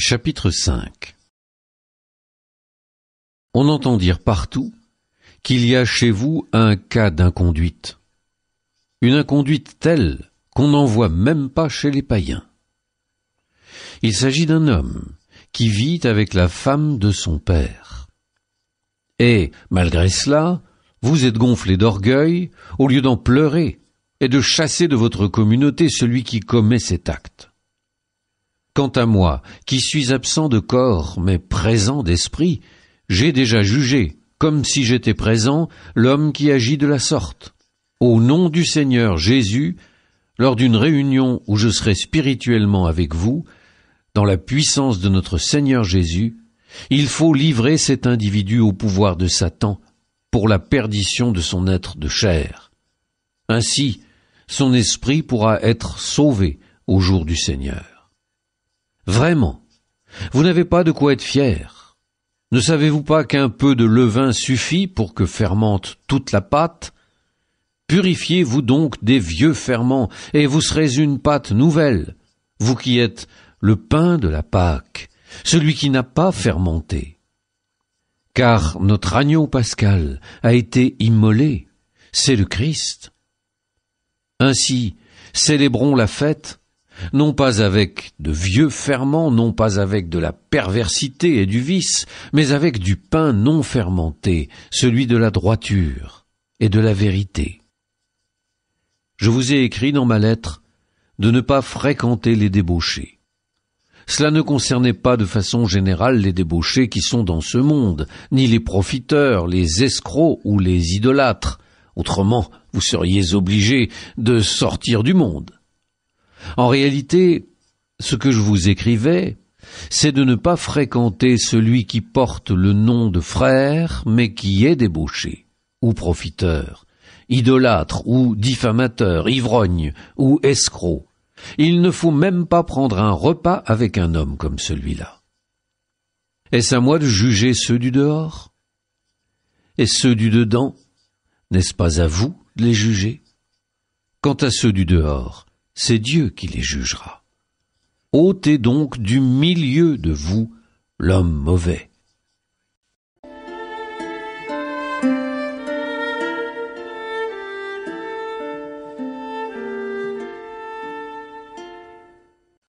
Chapitre 5 On entend dire partout qu'il y a chez vous un cas d'inconduite. Une inconduite telle qu'on n'en voit même pas chez les païens. Il s'agit d'un homme qui vit avec la femme de son père. Et, malgré cela, vous êtes gonflé d'orgueil au lieu d'en pleurer et de chasser de votre communauté celui qui commet cet acte. Quant à moi, qui suis absent de corps, mais présent d'esprit, j'ai déjà jugé, comme si j'étais présent, l'homme qui agit de la sorte. Au nom du Seigneur Jésus, lors d'une réunion où je serai spirituellement avec vous, dans la puissance de notre Seigneur Jésus, il faut livrer cet individu au pouvoir de Satan pour la perdition de son être de chair. Ainsi, son esprit pourra être sauvé au jour du Seigneur. Vraiment, vous n'avez pas de quoi être fier. Ne savez-vous pas qu'un peu de levain suffit pour que fermente toute la pâte Purifiez-vous donc des vieux ferments, et vous serez une pâte nouvelle, vous qui êtes le pain de la Pâque, celui qui n'a pas fermenté. Car notre agneau pascal a été immolé, c'est le Christ. Ainsi, célébrons la fête, non pas avec de vieux ferments, non pas avec de la perversité et du vice, mais avec du pain non fermenté, celui de la droiture et de la vérité. Je vous ai écrit dans ma lettre de ne pas fréquenter les débauchés. Cela ne concernait pas de façon générale les débauchés qui sont dans ce monde, ni les profiteurs, les escrocs ou les idolâtres, autrement vous seriez obligés de sortir du monde. En réalité, ce que je vous écrivais, c'est de ne pas fréquenter celui qui porte le nom de frère, mais qui est débauché, ou profiteur, idolâtre, ou diffamateur, ivrogne, ou escroc. Il ne faut même pas prendre un repas avec un homme comme celui-là. Est-ce à moi de juger ceux du dehors Et ceux du dedans N'est-ce pas à vous de les juger Quant à ceux du dehors, c'est Dieu qui les jugera. ôtez donc du milieu de vous l'homme mauvais.